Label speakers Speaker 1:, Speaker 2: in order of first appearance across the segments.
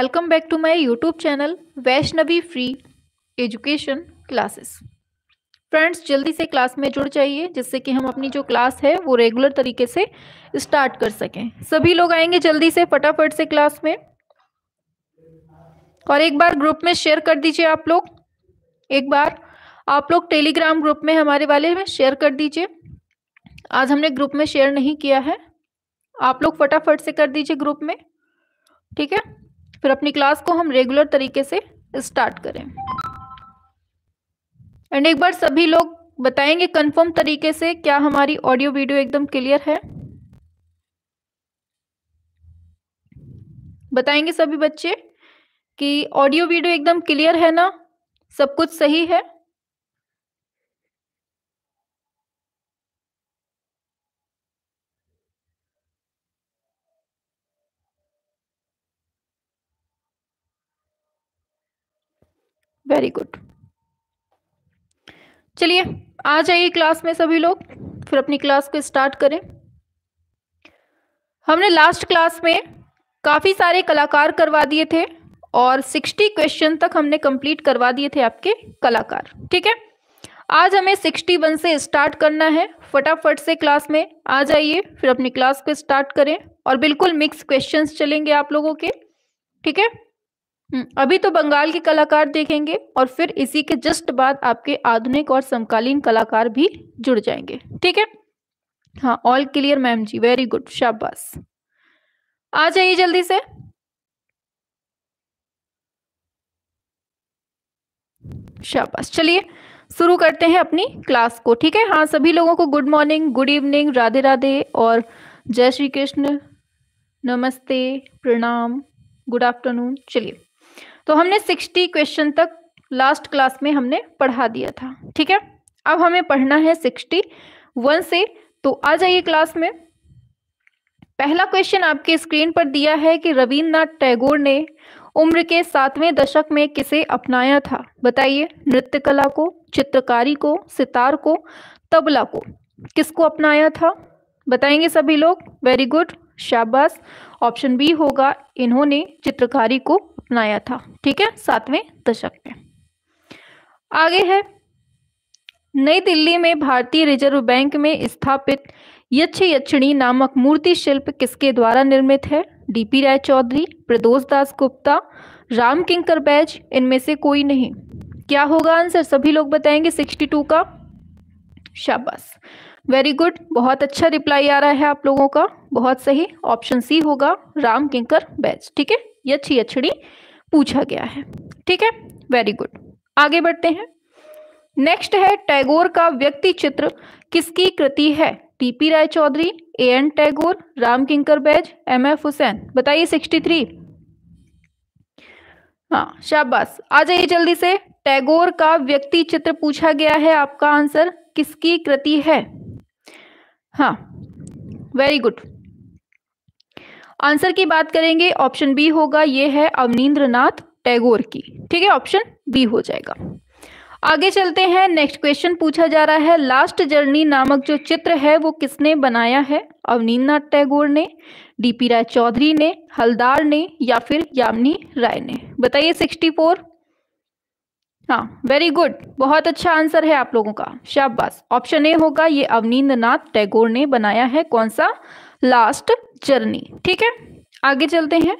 Speaker 1: Welcome back to my YouTube channel Vaishnavi free education classes friends जल्दी से class में जुड़ जाइए जिससे कि हम अपनी जो क्लास है वो रेगुलर तरीके से स्टार्ट कर सकें सभी लोग आएंगे जल्दी से फटाफट से क्लास में और एक बार ग्रुप में शेयर कर दीजिए आप लोग एक बार आप लोग टेलीग्राम ग्रुप में हमारे वाले में शेयर कर दीजिए आज हमने ग्रुप में शेयर नहीं किया है आप लोग फटाफट से कर दीजिए ग्रुप में ठीक है फिर अपनी क्लास को हम रेगुलर तरीके से स्टार्ट करें एंड एक बार सभी लोग बताएंगे कंफर्म तरीके से क्या हमारी ऑडियो वीडियो एकदम क्लियर है बताएंगे सभी बच्चे कि ऑडियो वीडियो एकदम क्लियर है ना सब कुछ सही है वेरी गुड चलिए आ जाइए क्लास में सभी लोग फिर अपनी क्लास को स्टार्ट करें हमने लास्ट क्लास में काफ़ी सारे कलाकार करवा दिए थे और 60 क्वेश्चन तक हमने कंप्लीट करवा दिए थे आपके कलाकार ठीक है आज हमें 61 से स्टार्ट करना है फटाफट से क्लास में आ जाइए फिर अपनी क्लास को स्टार्ट करें और बिल्कुल मिक्स क्वेश्चंस चलेंगे आप लोगों के ठीक है हम्म, अभी तो बंगाल के कलाकार देखेंगे और फिर इसी के जस्ट बाद आपके आधुनिक और समकालीन कलाकार भी जुड़ जाएंगे ठीक है हाँ all clear ma'am ji very good शाबाश आ जाइए जल्दी से शाबाश चलिए शुरू करते हैं अपनी क्लास को ठीक है हाँ सभी लोगों को good morning good evening Radhe Radhe और जय श्री कृष्ण नमस्ते प्रणाम गुड आफ्टरनून चलिए तो हमने सिक्सटी क्वेश्चन तक लास्ट क्लास में हमने पढ़ा दिया था ठीक है अब हमें पढ़ना है सिक्सटी वन से तो आ जाइए क्लास में पहला क्वेश्चन आपके स्क्रीन पर दिया है कि रविन्द्रनाथ टैगोर ने उम्र के सातवें दशक में किसे अपनाया था बताइए नृत्य कला को चित्रकारी को सितार को तबला को किसको अपनाया था बताएंगे सभी लोग वेरी गुड शाबाश ऑप्शन बी होगा इन्होंने चित्रकारी को अपनाया था ठीक है सातवें दशक में आगे है नई दिल्ली में भारतीय रिजर्व बैंक में स्थापित यक्ष यक्षिणी नामक मूर्ति शिल्प किसके द्वारा निर्मित है डीपी राय चौधरी प्रदोष दास गुप्ता राम किंकर बैज इनमें से कोई नहीं क्या होगा आंसर सभी लोग बताएंगे सिक्सटी टू का शाबाश वेरी गुड बहुत अच्छा रिप्लाई आ रहा है आप लोगों का बहुत सही ऑप्शन सी होगा राम किंकर बैज ठीक है यक्ष यक्षिणी पूछा गया है ठीक है वेरी गुड आगे बढ़ते हैं नेक्स्ट है टैगोर का व्यक्ति चित्र किसकी कृति है TP Roy Chowdhury A N Tagore Ram Kinkar Baij M F Hussain बताइए सिक्सटी थ्री हाँ शाबाश आ जाइए जल्दी से टैगोर का व्यक्ति चित्र पूछा गया है आपका आंसर किसकी कृति है हाँ वेरी गुड आंसर की बात करेंगे ऑप्शन बी होगा ये है अवनीन्द्र टैगोर की ठीक है ऑप्शन बी हो जाएगा आगे चलते हैं नेक्स्ट क्वेश्चन पूछा जा रहा है लास्ट जर्नी नामक जो चित्र है वो किसने बनाया है अवनीन्द्र नाथ टैगोर ने डीपी राय चौधरी ने हलदार ने या फिर यामिनी राय ने बताइए सिक्सटी फोर हाँ वेरी गुड बहुत अच्छा आंसर है आप लोगों का शाबाश ऑप्शन ए होगा ये अवनीन्द्र नाथ टैगोर ने बनाया है कौन सा लास्ट जर्नी ठीक है आगे चलते हैं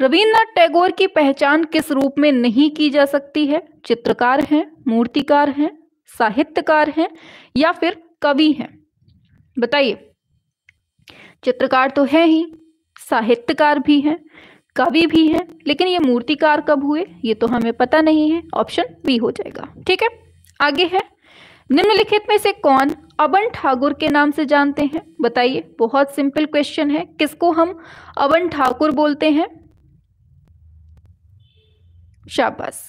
Speaker 1: रविन्द्रनाथ टैगोर की पहचान किस रूप में नहीं की जा सकती है चित्रकार हैं मूर्तिकार हैं साहित्यकार हैं या फिर कवि हैं बताइए चित्रकार तो है ही साहित्यकार भी हैं कवि भी हैं लेकिन ये मूर्तिकार कब हुए ये तो हमें पता नहीं है ऑप्शन बी हो जाएगा ठीक है आगे है निम्नलिखित में से कौन अबन ठाकुर के नाम से जानते हैं बताइए बहुत सिंपल क्वेश्चन है किसको हम अबन ठाकुर बोलते हैं शाबाश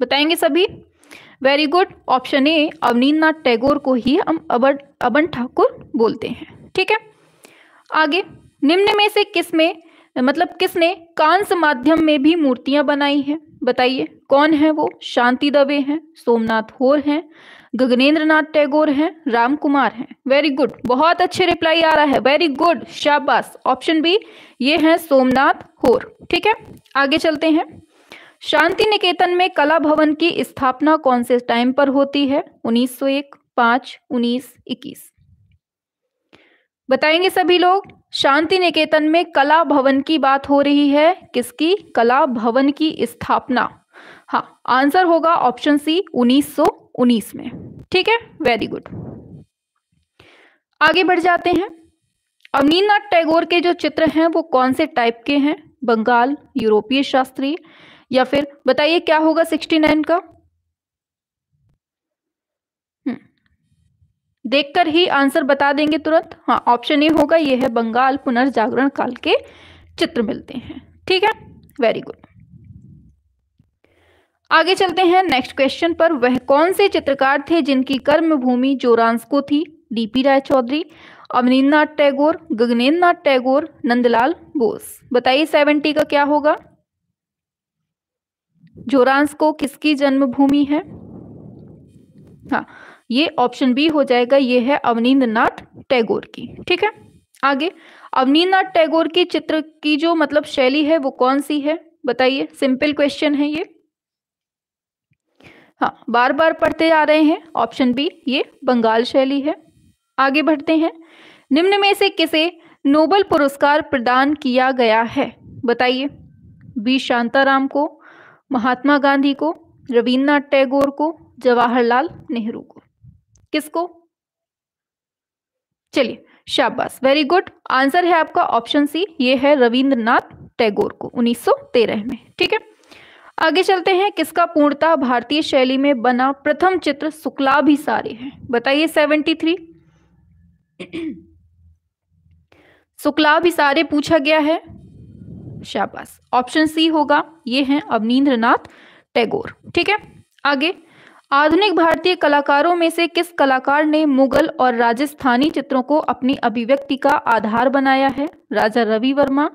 Speaker 1: बताएंगे सभी very good option A Nath Tagore को ही हम अबन अबन ठाकुर बोलते हैं ठीक है आगे निम्न में से किस में मतलब किसने कांस माध्यम में भी मूर्तियां बनाई हैं बताइए कौन है वो शांति दवे हैं सोमनाथ होर हैं गगनेन्द्र नाथ टैगोर हैं राम कुमार हैं वेरी गुड बहुत अच्छे रिप्लाई आ रहा है वेरी गुड शाबाश ऑप्शन बी ये है सोमनाथ होर ठीक है आगे चलते हैं शांति निकेतन में कला भवन की स्थापना कौन से टाइम पर होती है 1901, पांच उन्नीस इक्कीस बताएंगे सभी लोग शांति निकेतन में कला भवन की बात हो रही है किसकी कला भवन की स्थापना आंसर होगा ऑप्शन सी 1919 में ठीक है वेरी गुड आगे बढ़ जाते हैं अवनीनाथ टैगोर के जो चित्र हैं वो कौन से टाइप के हैं बंगाल यूरोपीय शास्त्रीय या फिर बताइए क्या होगा 69 का हम्म। देखकर ही आंसर बता देंगे तुरंत हाँ ऑप्शन ए होगा ये है बंगाल पुनर्जागरण काल के चित्र मिलते हैं ठीक है वेरी गुड आगे चलते हैं नेक्स्ट क्वेश्चन पर वह कौन से चित्रकार थे जिनकी कर्म भूमि को थी डीपी राय चौधरी अवनीन्द्रनाथ टैगोर गगनेन्द्रनाथ टैगोर नंदलाल बोस बताइए सेवेंटी का क्या होगा को किसकी जन्मभूमि है हाँ ये ऑप्शन बी हो जाएगा ये है अवनीन्द्रनाथ टैगोर की ठीक है आगे अवनीन्द्रनाथ टैगोर की चित्र की जो मतलब शैली है वो कौन सी है बताइए सिंपल क्वेश्चन है ये हाँ बार बार पढ़ते जा रहे हैं ऑप्शन बी ये बंगाल शैली है आगे बढ़ते हैं निम्न में से किसे नोबल पुरस्कार प्रदान किया गया है बताइए बी शांताराम को महात्मा गांधी को रविन्द्रनाथ टैगोर को जवाहरलाल नेहरू को किसको चलिए शाबाश वेरी गुड आंसर है आपका ऑप्शन सी ये है रविन्द्रनाथ टैगोर को 1913 में ठीक है आगे चलते हैं किसका पूर्णतः भारतीय शैली में बना प्रथम चित्र शुक्ला भी सारे हैं बताइए सेवेंटी थ्री शुक्ला भी सारे पूछा गया है शाबाश ऑप्शन सी होगा ये हैं अवनीन्द्रनाथ टैगोर ठीक है आगे आधुनिक भारतीय कलाकारों में से किस कलाकार ने मुगल और राजस्थानी चित्रों को अपनी अभिव्यक्ति का आधार बनाया है राजा रवि वर्मा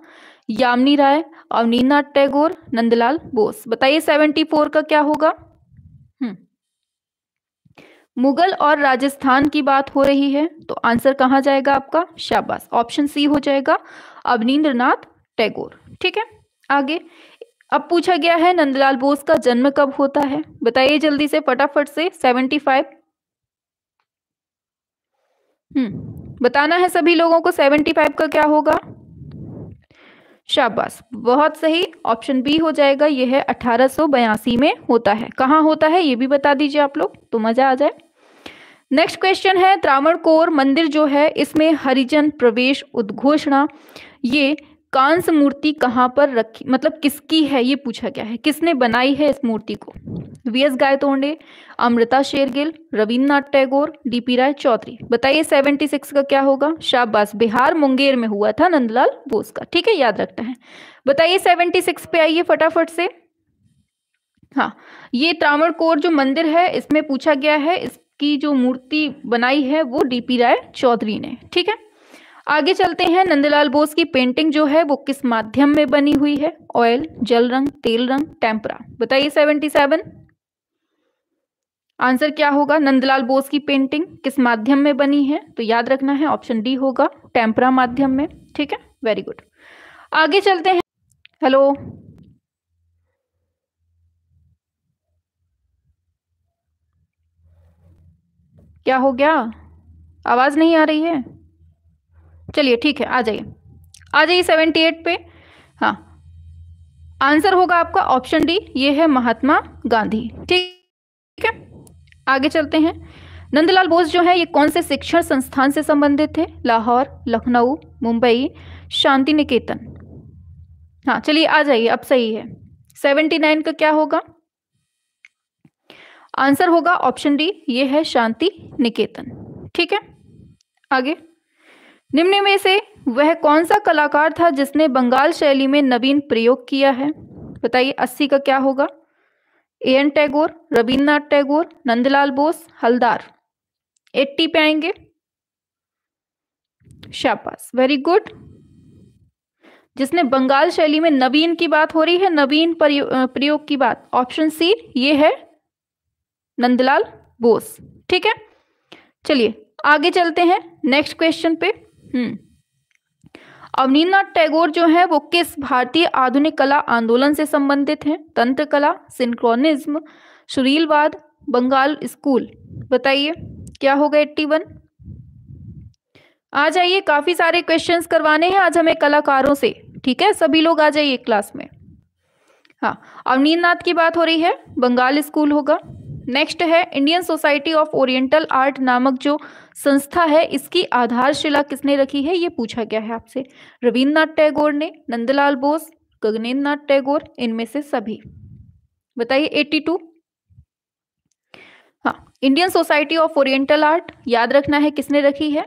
Speaker 1: यामिनी राय अवनीनाथ टैगोर नंदलाल बोस बताइए सेवेंटी फोर का क्या होगा हम्म। मुगल और राजस्थान की बात हो रही है तो आंसर कहाँ जाएगा आपका शाबाश ऑप्शन सी हो जाएगा अवनीन्द्रनाथ टैगोर ठीक है आगे अब पूछा गया है नंदलाल बोस का जन्म कब होता है बताइए जल्दी से फटाफट से सेवेंटी फाइव हम्म बताना है सभी लोगों को सेवेंटी फाइव का क्या होगा शाबाश बहुत सही ऑप्शन बी हो जाएगा यह है अठारह में होता है कहाँ होता है ये भी बता दीजिए आप लोग तो मजा आ जाए नेक्स्ट क्वेश्चन है कोर मंदिर जो है इसमें हरिजन प्रवेश उद्घोषणा ये कांस मूर्ति कहाँ पर रखी मतलब किसकी है ये पूछा गया है किसने बनाई है इस मूर्ति को V S Gaitonde Amrita Shergil Rabindranath Tagore DP Roy Chowdhury बताइए 76 का क्या होगा शाबाश बिहार मुंगेर में हुआ था नंदलाल बोस का ठीक है याद रखना है बताइए 76 पे आइए फटाफट से हाँ ये त्रावण कोर जो मंदिर है इसमें पूछा गया है इसकी जो मूर्ति बनाई है वो डीपी राय चौधरी ने ठीक है आगे चलते हैं नंदलाल बोस की पेंटिंग जो है वो किस माध्यम में बनी हुई है ऑयल जल रंग तेल रंग टेम्परा बताइए सेवेंटी सेवन आंसर क्या होगा नंदलाल बोस की पेंटिंग किस माध्यम में बनी है तो याद रखना है ऑप्शन डी होगा टेम्परा माध्यम में ठीक है वेरी गुड आगे चलते हैं हेलो क्या हो गया आवाज नहीं आ रही है चलिए ठीक है आ जाइए आ जाइए सेवेंटी एट पे हाँ आंसर होगा आपका ऑप्शन डी ये है महात्मा गांधी ठीक है आगे चलते हैं नंदलाल बोस जो है ये कौन से शिक्षण संस्थान से संबंधित थे लाहौर लखनऊ मुंबई शांति निकेतन हाँ चलिए आ जाइए अब सही है सेवेंटी नाइन का क्या होगा आंसर होगा ऑप्शन डी ये है शांति निकेतन ठीक है आगे निम्न में से वह कौन सा कलाकार था जिसने बंगाल शैली में नवीन प्रयोग किया है बताइए अस्सी का क्या होगा A N Tagore Rabindranath Tagore Nandalal Bose Haldar eighty पे आएंगे शाबाश वेरी गुड जिसने बंगाल शैली में नवीन की बात हो रही है नवीन प्रयोग की बात ऑप्शन सी ये है नंदलाल बोस ठीक है चलिए आगे चलते हैं नेक्स्ट क्वेश्चन पे हम्म। अवनीन्द्रनाथ टैगोर जो है वो किस भारतीय आधुनिक कला आंदोलन से संबंधित हैं तंत्र कला सिंक्रोनिज्म सुरीलवाद बंगाल स्कूल बताइए क्या होगा एट्टी वन आ जाइए काफी सारे क्वेश्चंस करवाने हैं आज हमें कलाकारों से ठीक है सभी लोग आ जाइए क्लास में हाँ अवनीन्द्रनाथ की बात हो रही है बंगाल स्कूल होगा नेक्स्ट है Indian Society of Oriental Art नामक जो संस्था है इसकी आधारशिला किसने रखी है ये पूछा गया है आपसे रविन्द्रनाथ टैगोर ने नंदलाल बोस गगनेन्द्र नाथ टैगोर इनमें से सभी बताइए 82 हाँ Indian Society of Oriental Art याद रखना है किसने रखी है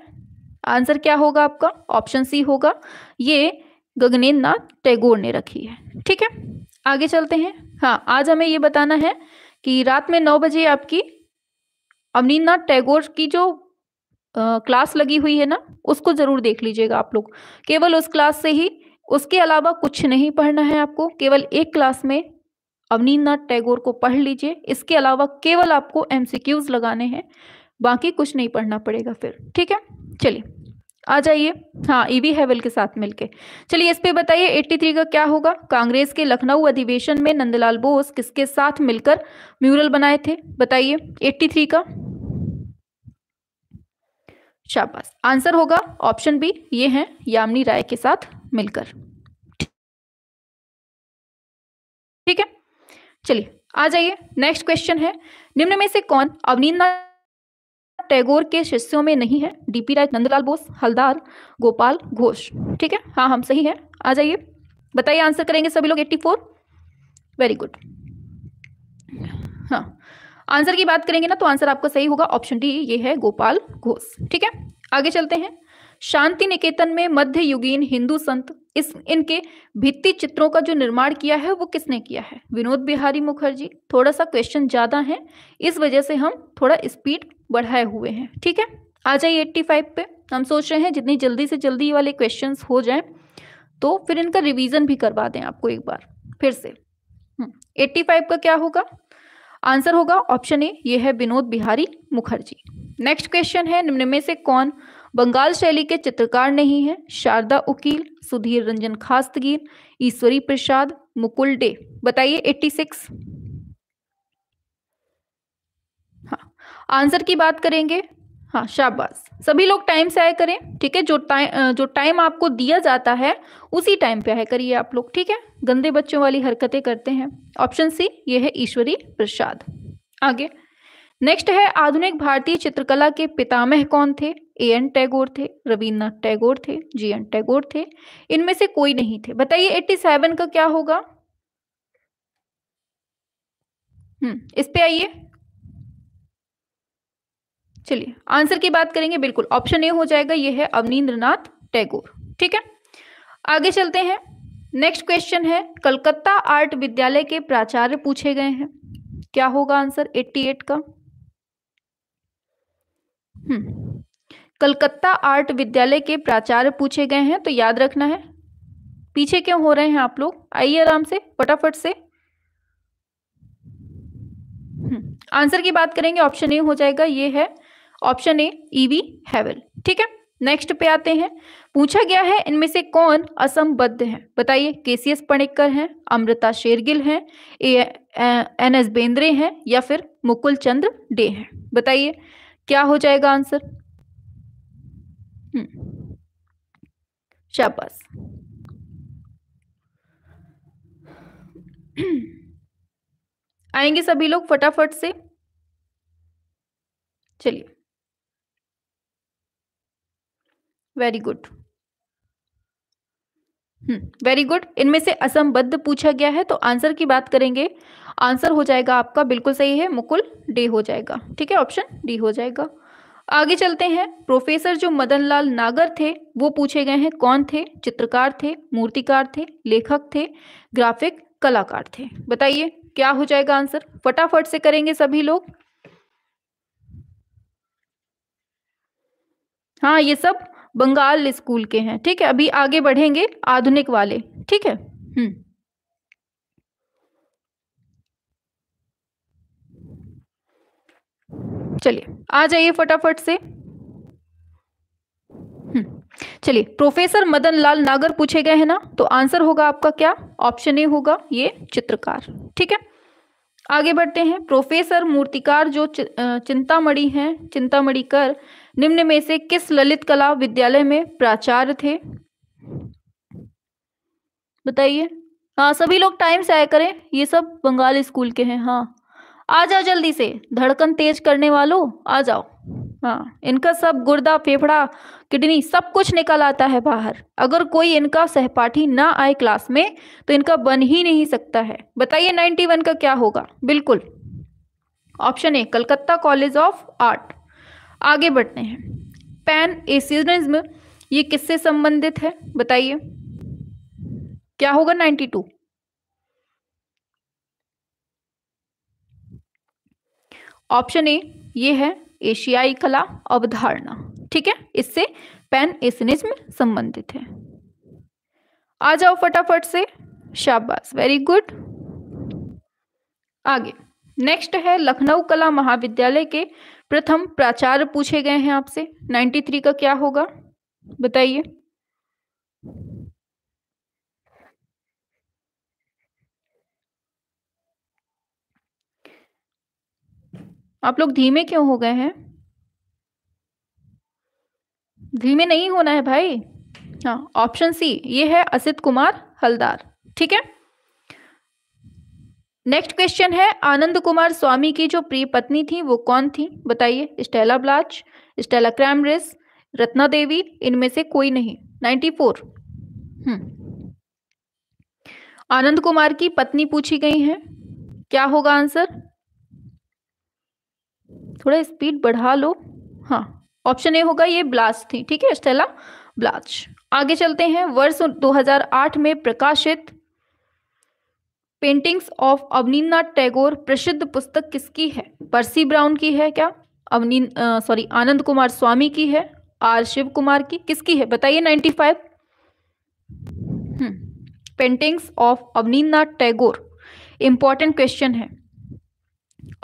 Speaker 1: आंसर क्या होगा आपका ऑप्शन सी होगा ये गगनेन्द्र नाथ टैगोर ने रखी है ठीक है आगे चलते हैं हाँ आज हमें ये बताना है कि रात में नौ बजे आपकी अवनीन्द्रनाथ टैगोर की जो क्लास लगी हुई है ना उसको जरूर देख लीजिएगा आप लोग केवल उस क्लास से ही उसके अलावा कुछ नहीं पढ़ना है आपको केवल एक क्लास में अवनीन्द्रनाथ टैगोर को पढ़ लीजिए इसके अलावा केवल आपको एमसीक्यूज लगाने हैं बाकी कुछ नहीं पढ़ना पड़ेगा फिर ठीक है चलिए आ जाइए हाँ ईवी e हैवल के साथ मिलके चलिए इस पे बताइए 83 का क्या होगा कांग्रेस के लखनऊ अधिवेशन में नंदलाल बोस किसके साथ मिलकर म्यूरल बनाए थे बताइए 83 का शाबाश आंसर होगा ऑप्शन बी ये हैं यामिनी राय के साथ मिलकर ठीक है चलिए आ जाइए नेक्स्ट क्वेश्चन है निम्न में से कौन अवनीन्द्रनाथ टैगोर के शिष्यों में नहीं है डीपी राय नंदलाल बोस हल्दार गोपाल घोष ठीक है हाँ हम सही है आ जाइए बताइए आंसर करेंगे सभी लोग 84 वेरी गुड हाँ आंसर की बात करेंगे ना तो आंसर आपका सही होगा ऑप्शन डी ये है गोपाल घोष ठीक है आगे चलते हैं शांति निकेतन में मध्य युगीन हिंदू संत इस इनके भित्ति चित्रों का जो निर्माण किया है वो किसने किया है विनोद बिहारी मुखर्जी थोड़ा सा क्वेश्चन ज्यादा है इस वजह से हम थोड़ा स्पीड बढ़ाए हुए हैं ठीक है आ जाइए एट्टी फाइव पे हम सोच रहे हैं जितनी जल्दी से जल्दी वाले क्वेश्चन हो जाए तो फिर इनका रिविजन भी करवा दें आपको एक बार फिर से एट्टी हम्म, फाइव का क्या होगा आंसर होगा ऑप्शन ए ये है विनोद बिहारी मुखर्जी नेक्स्ट क्वेश्चन है निम्न में से कौन बंगाल शैली के चित्रकार नहीं है शारदा उकील सुधीर रंजन खास्तगीर ईश्वरी प्रसाद मुकुल डे बताइए 86 हाँ आंसर की बात करेंगे हाँ शाबाश सभी लोग टाइम से आया करें ठीक है जो टाइम जो टाइम आपको दिया जाता है उसी टाइम पे आया करिए आप लोग ठीक है गंदे बच्चों वाली हरकतें करते हैं ऑप्शन सी ये है ईश्वरी प्रसाद आगे नेक्स्ट है आधुनिक भारतीय चित्रकला के पितामह कौन थे ए एन टैगोर थे रविन्द्रनाथ टैगोर थे जी एन टैगोर थे इनमें से कोई नहीं थे बताइए एट्टी का क्या होगा हम्म इस पे आइए चलिए आंसर की बात करेंगे बिल्कुल ऑप्शन ए हो जाएगा ये है अवनीन्द्रनाथ टैगोर ठीक है आगे चलते हैं नेक्स्ट क्वेश्चन है कलकत्ता आर्ट विद्यालय के प्राचार्य पूछे गए हैं क्या होगा आंसर 88 का हम्म कलकत्ता आर्ट विद्यालय के प्राचार्य पूछे गए हैं तो याद रखना है पीछे क्यों हो रहे हैं आप लोग आइए आराम से फटाफट से हम्म, आंसर की बात करेंगे ऑप्शन ए हो जाएगा ये है option A EV e Havell ठीक है नेक्स्ट पे आते हैं पूछा गया है इनमें से कौन असंबद्ध है बताइए के सी एस पणिक्कर हैं अमृता शेरगिल हैं एन एस बेंद्रे हैं या फिर मुकुल चंद्र डे हैं बताइए क्या हो जाएगा आंसर हम्म। शाबाश आएंगे सभी लोग फटाफट से चलिए वेरी गुड वेरी गुड इनमें से असंबद्ध पूछा गया है तो आंसर की बात करेंगे आंसर हो जाएगा आपका बिल्कुल सही है मुकुल डी हो जाएगा ठीक है ऑप्शन डी हो जाएगा आगे चलते हैं प्रोफेसर जो मदन लाल नागर थे वो पूछे गए हैं कौन थे चित्रकार थे मूर्तिकार थे लेखक थे ग्राफिक कलाकार थे बताइए क्या हो जाएगा आंसर फटाफट से करेंगे सभी लोग हाँ ये सब बंगाल स्कूल के हैं ठीक है अभी आगे बढ़ेंगे आधुनिक वाले ठीक है हम्म चलिए आ जाइए फटाफट से हम्म, चलिए प्रोफेसर मदन लाल नागर पूछे गए हैं ना तो आंसर होगा आपका क्या ऑप्शन ए होगा ये चित्रकार ठीक है आगे बढ़ते हैं प्रोफेसर मूर्तिकार जो चिंतामणि हैं चिंतामणि कर निम्न में से किस ललित कला विद्यालय में प्राचार्य थे बताइए हाँ सभी लोग टाइम से आया करें ये सब बंगाल स्कूल के हैं हाँ आ जाओ जल्दी से धड़कन तेज करने वालों आ जाओ हाँ इनका सब गुर्दा फेफड़ा किडनी सब कुछ निकल आता है बाहर अगर कोई इनका सहपाठी ना आए क्लास में तो इनका बन ही नहीं सकता है बताइए 91 का क्या होगा बिल्कुल option A Calcutta College of Art आगे बढ़ते हैं पैन एसिज्म ये किससे संबंधित है बताइए क्या होगा 92 ऑप्शन ए ये है एशियाई कला अवधारणा ठीक है इससे पेन एसनिज्म संबंधित है आ जाओ फटाफट से शाबाश वेरी गुड आगे नेक्स्ट है लखनऊ कला महाविद्यालय के प्रथम प्राचार्य पूछे गए हैं आपसे 93 का क्या होगा बताइए आप लोग धीमे क्यों हो गए हैं धीमे नहीं होना है भाई हाँ ऑप्शन सी ये है असित कुमार हलदार ठीक है नेक्स्ट क्वेश्चन है आनंद कुमार स्वामी की जो प्रिय पत्नी थी वो कौन थी बताइए Stella Bloch Stella Kramrisch Ratna Devi इनमें से कोई नहीं 94 हम्म आनंद कुमार की पत्नी पूछी गई है क्या होगा आंसर थोड़ा स्पीड बढ़ा लो हाँ ऑप्शन ए होगा ये ब्लास थी ठीक है स्टेला ब्लाच आगे चलते हैं वर्ष 2008 में प्रकाशित पेंटिंग्स ऑफ अवनीन्द्रनाथ टैगोर प्रसिद्ध पुस्तक किसकी है पर्सी ब्राउन की है क्या अवनी सॉरी आनंद कुमार स्वामी की है आर शिव कुमार की किसकी है बताइए 95 paintings of Abanindranath Tagore important question है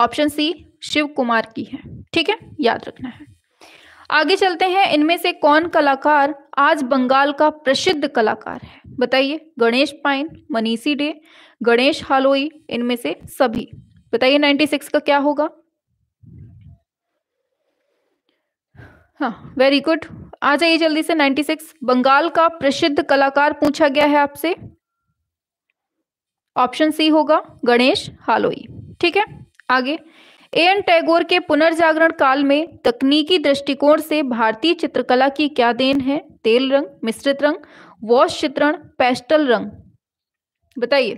Speaker 1: ऑप्शन सी शिव कुमार की है ठीक है याद रखना है आगे चलते हैं इनमें से कौन कलाकार आज बंगाल का प्रसिद्ध कलाकार है बताइए गणेश पाइन मनीषी डे गणेश हालोई इनमें से सभी बताइए 96 का क्या होगा हाँ वेरी गुड आ जाइए जल्दी से 96 बंगाल का प्रसिद्ध कलाकार पूछा गया है आपसे ऑप्शन सी होगा गणेश हालोई ठीक है आगे ए एन टैगोर के पुनर्जागरण काल में तकनीकी दृष्टिकोण से भारतीय चित्रकला की क्या देन है तेल रंग मिश्रित रंग वॉश चित्रण पेस्टल रंग बताइए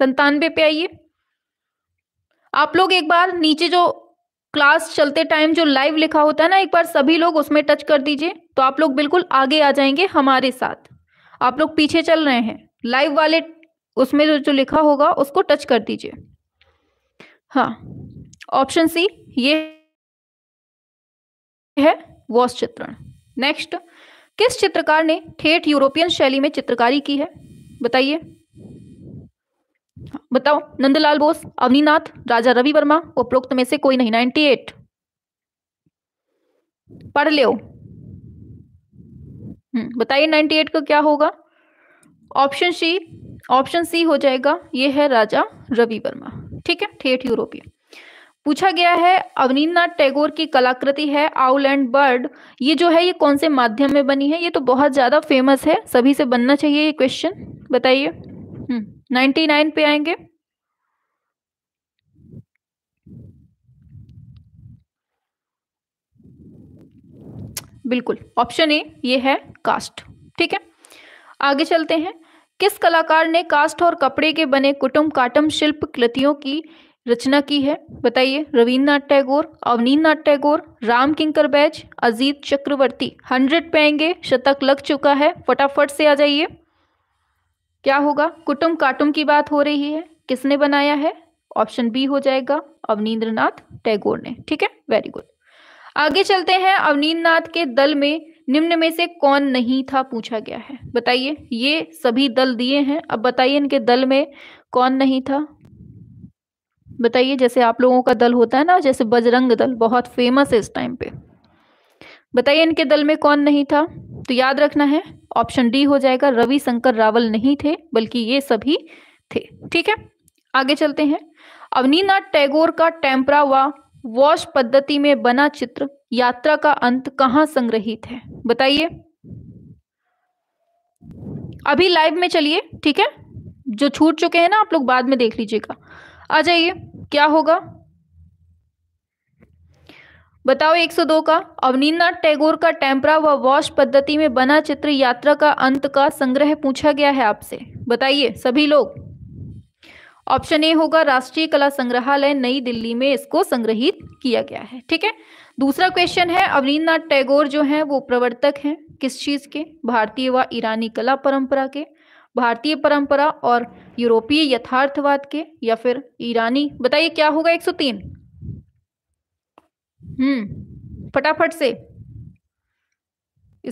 Speaker 1: संतानवे पे आइए आप लोग एक बार नीचे जो क्लास चलते टाइम जो लाइव लिखा होता है ना एक बार सभी लोग उसमें टच कर दीजिए तो आप लोग बिल्कुल आगे आ जाएंगे हमारे साथ आप लोग पीछे चल रहे हैं लाइव वाले उसमें जो जो लिखा होगा उसको टच कर दीजिए हाँ ऑप्शन सी ये है वॉस चित्रण नेक्स्ट किस चित्रकार ने ठेठ यूरोपियन शैली में चित्रकारी की है बताइए हाँ, बताओ नंदलाल बोस अवनीनाथ राजा रवि वर्मा उपरोक्त में से कोई नहीं 98 पढ़ लो हम्म, बताइए 98 का क्या होगा ऑप्शन सी ऑप्शन सी हो जाएगा ये है राजा रवि वर्मा ठीक है ठेठ यूरोपीय पूछा गया है अवनीन्द्रनाथ टैगोर की कलाकृति है आउल एंड बर्ड ये जो है ये कौन से माध्यम में बनी है ये तो बहुत ज्यादा फेमस है सभी से बनना चाहिए ये क्वेश्चन बताइए नाइन्टी हम्म, नाइन पे आएंगे बिल्कुल ऑप्शन ए ये है कास्ट ठीक है आगे चलते हैं किस कलाकार ने कास्ट और कपड़े के बने कुटुम काटम शिल्प कृतियों की रचना की है बताइए रविन्द्रनाथ टैगोर अवनीन्द्रनाथ टैगोर राम किंकर बैज अजीत चक्रवर्ती हंड्रेड पेंगे शतक लग चुका है फटाफट से आ जाइए क्या होगा कुटुम काटुम की बात हो रही है किसने बनाया है ऑप्शन बी हो जाएगा अवनीन्द्रनाथ टैगोर ने ठीक है वेरी गुड आगे चलते हैं अवनीन्द्रनाथ के दल में निम्न में से कौन नहीं था पूछा गया है बताइए ये सभी दल दिए हैं अब बताइए इनके दल में कौन नहीं था बताइए जैसे आप लोगों का दल होता है ना जैसे बजरंग दल बहुत फेमस है इस टाइम पे बताइए इनके दल में कौन नहीं था तो याद रखना है ऑप्शन डी हो जाएगा रविशंकर रावल नहीं थे बल्कि ये सभी थे ठीक है आगे चलते हैं अवनीनाथ टैगोर का टेम्परा व वॉश पद्धति में बना चित्र यात्रा का अंत कहाँ संग्रहित है बताइए अभी लाइव में चलिए ठीक है जो छूट चुके हैं ना आप लोग बाद में देख लीजिएगा आ जाइए क्या होगा बताओ 102 का अवनीन्द्रनाथ टैगोर का टेम्परा व वॉश पद्धति में बना चित्र यात्रा का अंत का संग्रह पूछा गया है आपसे बताइए सभी लोग ऑप्शन ए होगा राष्ट्रीय कला संग्रहालय नई दिल्ली में इसको संग्रहित किया गया है ठीक है दूसरा क्वेश्चन है अवनीन्द्रनाथ टैगोर जो है वो प्रवर्तक हैं किस चीज के भारतीय व ईरानी कला परंपरा के भारतीय परंपरा और यूरोपीय यथार्थवाद के या फिर ईरानी बताइए क्या होगा 103 हम्म फटाफट से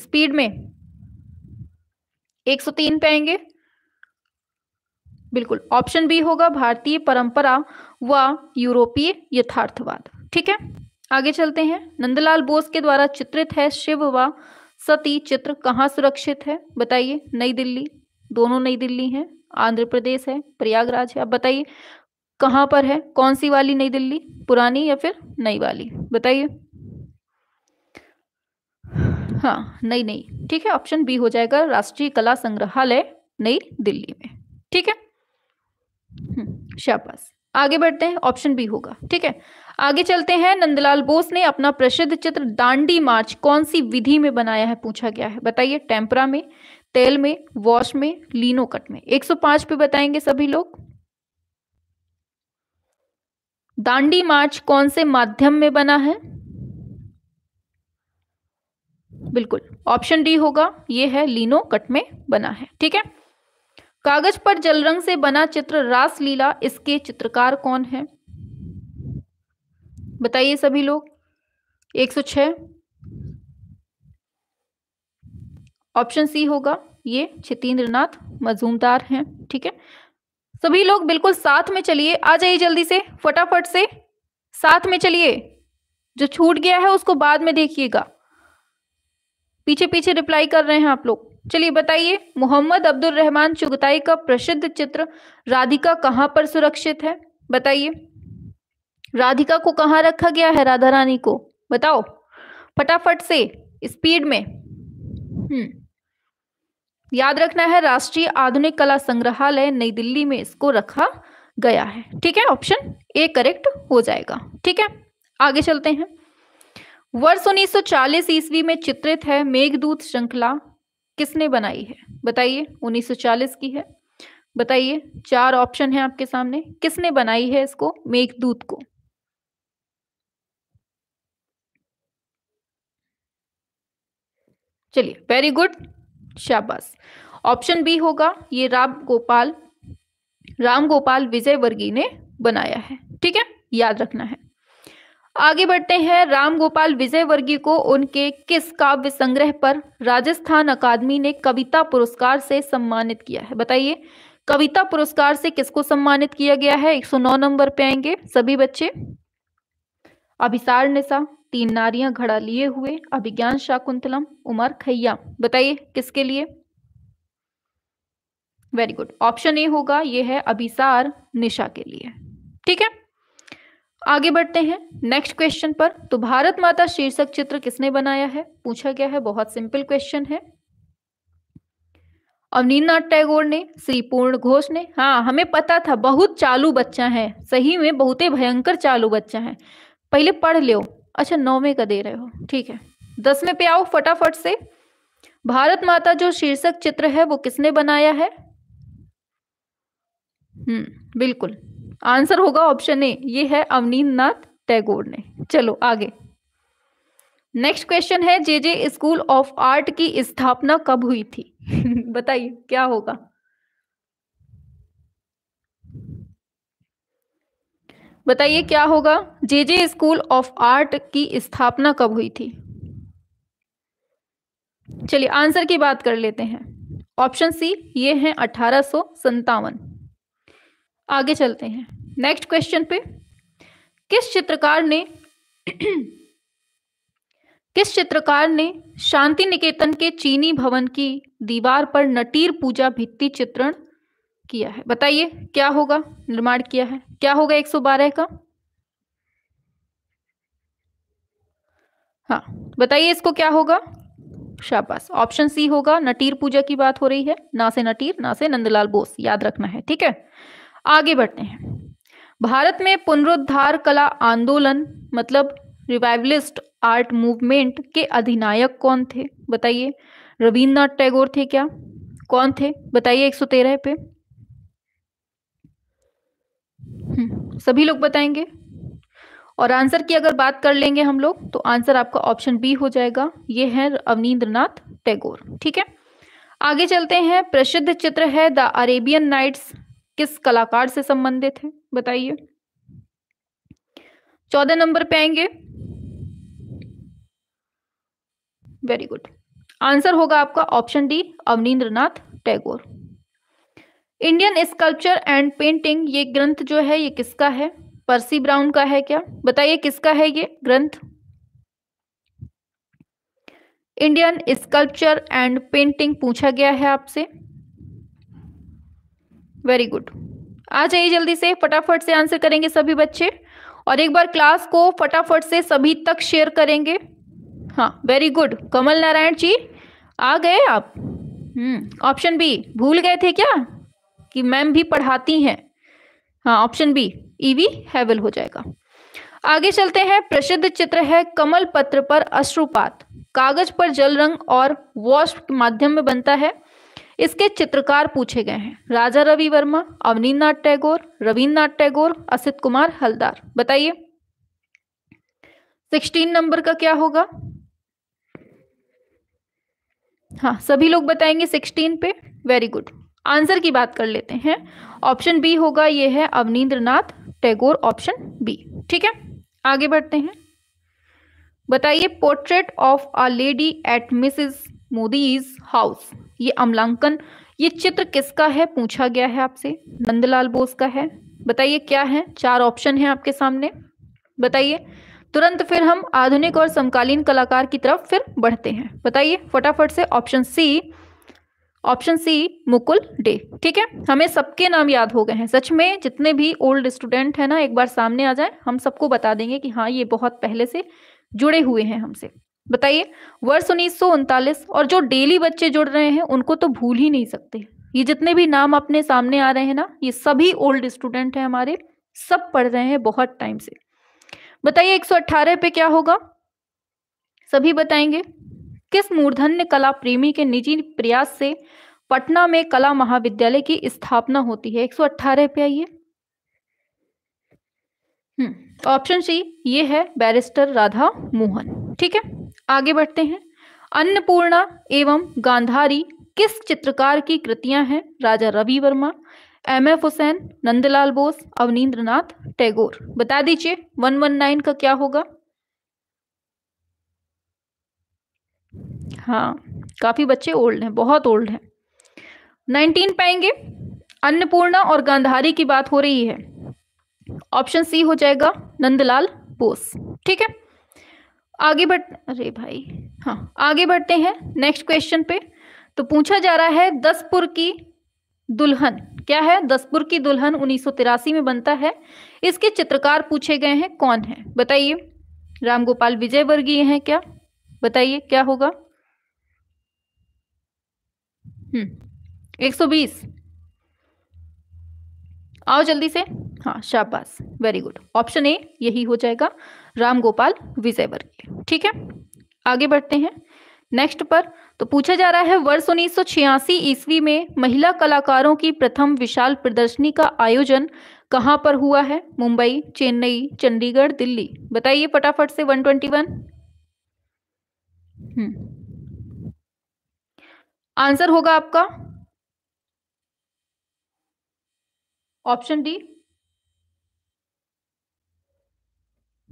Speaker 1: स्पीड में 103 पे आएंगे बिल्कुल ऑप्शन बी होगा भारतीय परंपरा व यूरोपीय यथार्थवाद ठीक है आगे चलते हैं नंदलाल बोस के द्वारा चित्रित है शिव व सती चित्र कहाँ सुरक्षित है बताइए नई दिल्ली दोनों नई दिल्ली है आंध्र प्रदेश है प्रयागराज है अब बताइए कहाँ पर है कौन सी वाली नई दिल्ली पुरानी या फिर नई वाली बताइए हाँ नई नई ठीक है ऑप्शन बी हो जाएगा राष्ट्रीय कला संग्रहालय नई दिल्ली में ठीक है हम्म, शाबाश आगे बढ़ते हैं ऑप्शन बी होगा ठीक है आगे चलते हैं नंदलाल बोस ने अपना प्रसिद्ध चित्र दांडी मार्च कौन सी विधि में बनाया है पूछा गया है बताइए टेम्परा में तेल में वॉश में लीनो कट में 105 पे बताएंगे सभी लोग दांडी मार्च कौन से माध्यम में बना है बिल्कुल ऑप्शन डी होगा ये है लीनो कट में बना है ठीक है कागज पर जलरंग से बना चित्र रासलीला इसके चित्रकार कौन है बताइए सभी लोग 106 ऑप्शन सी होगा ये छितेंद्रनाथ मजूमदार हैं ठीक है सभी लोग बिल्कुल साथ में चलिए आ जाइए जल्दी से फटाफट से साथ में चलिए जो छूट गया है उसको बाद में देखिएगा पीछे पीछे रिप्लाई कर रहे हैं आप लोग चलिए बताइए मोहम्मद अब्दुल रहमान चुगताई का प्रसिद्ध चित्र राधिका कहाँ पर सुरक्षित है बताइए राधिका को कहाँ रखा गया है राधा रानी को बताओ फटाफट से स्पीड में हम्म। याद रखना है राष्ट्रीय आधुनिक कला संग्रहालय नई दिल्ली में इसको रखा गया है ठीक है ऑप्शन ए करेक्ट हो जाएगा ठीक है आगे चलते हैं वर्ष 1940 ईस्वी में चित्रित है मेघदूत श्रृंखला किसने बनाई है बताइए 1940 की है बताइए चार ऑप्शन है आपके सामने किसने बनाई है इसको मेघदूत को चलिए वेरी गुड शाबाश ऑप्शन बी होगा ये राम गोपाल राम गोपाल विजय वर्गीय ने बनाया है ठीक है याद रखना है आगे बढ़ते हैं राम गोपाल विजय वर्गीय को उनके किस काव्य संग्रह पर राजस्थान अकादमी ने कविता पुरस्कार से सम्मानित किया है बताइए कविता पुरस्कार से किसको सम्मानित किया गया है 109 नंबर पे आएंगे सभी बच्चे अभिसार निशा तीन नारियां घड़ा लिए हुए अभिज्ञान शाकुंतलम उमर खैया बताइए किसके लिए वेरी गुड ऑप्शन ए होगा ये है अभिसार निशा के लिए ठीक है आगे बढ़ते हैं नेक्स्ट क्वेश्चन पर तो भारत माता शीर्षक चित्र किसने बनाया है पूछा गया है बहुत सिंपल क्वेश्चन है अवनीनाथ टैगोर ने श्री पूर्ण घोष ने हाँ हमें पता था बहुत चालू बच्चा है सही में बहुते भयंकर चालू बच्चा है पहले पढ़ लो अच्छा नौवे का दे रहे हो ठीक है दसवें पे आओ फटाफट से भारत माता जो शीर्षक चित्र है वो किसने बनाया है हम्म बिल्कुल आंसर होगा ऑप्शन ए ये है अवनीन्द्र नाथ टैगोर ने चलो आगे नेक्स्ट क्वेश्चन है J J School of Art की स्थापना कब हुई थी बताइए क्या होगा बताइए क्या होगा J J School of Art की स्थापना कब हुई थी चलिए आंसर की बात कर लेते हैं ऑप्शन सी ये है अठारह आगे चलते हैं नेक्स्ट क्वेश्चन पे किस चित्रकार ने किस चित्रकार ने शांति निकेतन के चीनी भवन की दीवार पर नटीर पूजा भित्ति चित्रण किया है बताइए क्या होगा निर्माण किया है क्या होगा 112 का हाँ बताइए इसको क्या होगा शाबाश ऑप्शन सी होगा नटीर पूजा की बात हो रही है ना से नटीर ना से नंदलाल बोस याद रखना है ठीक है आगे बढ़ते हैं भारत में पुनरुद्धार कला आंदोलन मतलब रिवाइवलिस्ट आर्ट मूवमेंट के अधिनायक कौन थे बताइए रविन्द्रनाथ टैगोर थे क्या कौन थे बताइए 113 पे सभी लोग बताएंगे और आंसर की अगर बात कर लेंगे हम लोग तो आंसर आपका ऑप्शन बी हो जाएगा ये है अवनीन्द्रनाथ टैगोर ठीक है आगे चलते हैं प्रसिद्ध चित्र है द अरेबियन नाइट्स किस कलाकार से संबंधित है बताइए चौदह नंबर पे आएंगे वेरी गुड आंसर होगा आपका option D Abanindranath Tagore Indian sculpture and painting ये ग्रंथ जो है ये किसका है पर्सी ब्राउन का है क्या बताइए किसका है ये ग्रंथ इंडियन स्कल्पचर एंड पेंटिंग पूछा गया है आपसे वेरी गुड आ जाइए जल्दी से फटाफट से आंसर करेंगे सभी बच्चे और एक बार क्लास को फटाफट से सभी तक शेयर करेंगे हाँ वेरी गुड कमल नारायण जी आ गए आप हम्म ऑप्शन बी भूल गए थे क्या कि मैम भी पढ़ाती हैं हाँ ऑप्शन बी ईवी हैवल हो जाएगा आगे चलते हैं प्रसिद्ध चित्र है कमल पत्र पर अश्रुपात कागज पर जल रंग और वॉश के माध्यम में बनता है इसके चित्रकार पूछे गए हैं राजा रवि वर्मा अवनीनाथ टैगोर रविन्द्रनाथ टैगोर असित कुमार हलदार बताइए सिक्सटीन नंबर का क्या होगा हाँ सभी लोग बताएंगे सिक्सटीन पे वेरी गुड आंसर की बात कर लेते हैं ऑप्शन बी होगा ये है अवनीन्द्रनाथ टैगोर ऑप्शन बी ठीक है आगे बढ़ते हैं बताइए portrait of a lady at Mrs Modi's house ये अमलांकन ये चित्र किसका है पूछा गया है आपसे नंदलाल बोस का है बताइए क्या है चार ऑप्शन है आपके सामने बताइए तुरंत फिर हम आधुनिक और समकालीन कलाकार की तरफ फिर बढ़ते हैं बताइए फटाफट से option C option C Mukul Dey ठीक है हमें सबके नाम याद हो गए हैं सच में जितने भी ओल्ड स्टूडेंट है ना एक बार सामने आ जाए हम सबको बता देंगे कि हाँ ये बहुत पहले से जुड़े हुए हैं हमसे बताइए वर्ष उन्नीस और जो डेली बच्चे जुड़ रहे हैं उनको तो भूल ही नहीं सकते ये जितने भी नाम अपने सामने आ रहे हैं ना ये सभी ओल्ड स्टूडेंट हैं हमारे सब पढ़ रहे हैं बहुत टाइम से बताइए 118 पे क्या होगा सभी बताएंगे किस मूर्धन्य कला प्रेमी के निजी प्रयास से पटना में कला महाविद्यालय की स्थापना होती है 118 पे आइए ऑप्शन सी ये है बैरिस्टर राधा मोहन ठीक है आगे बढ़ते हैं अन्नपूर्णा एवं गांधारी किस चित्रकार की कृतियां हैं राजा रवि वर्मा एम एफ हुसैन नंदलाल बोस अवनींद्रनाथ टैगोर बता दीजिए 119 का क्या होगा हाँ काफ़ी बच्चे ओल्ड हैं बहुत ओल्ड हैं नाइनटीन पाएंगे अन्नपूर्णा और गांधारी की बात हो रही है ऑप्शन सी हो जाएगा नंदलाल बोस ठीक है आगे बढ़ अरे भाई हाँ आगे बढ़ते हैं नेक्स्ट क्वेश्चन पे तो पूछा जा रहा है दसपुर की दुल्हन क्या है दसपुर की दुल्हन उन्नीस में बनता है इसके चित्रकार पूछे गए हैं कौन है बताइए रामगोपाल विजयवर्गीय हैं क्या बताइए क्या होगा हम्म, एक सौ बीस आओ जल्दी से हाँ शाबाश वेरी गुड ऑप्शन ए यही हो जाएगा रामगोपाल विजयवर विजयवर्गीय ठीक है आगे बढ़ते हैं नेक्स्ट पर तो पूछा जा रहा है वर्ष छियासी ईस्वी में महिला कलाकारों की प्रथम विशाल प्रदर्शनी का आयोजन कहाँ पर हुआ है मुंबई चेन्नई चंडीगढ़ दिल्ली बताइए फटाफट से 121 हम्म आंसर होगा आपका ऑप्शन डी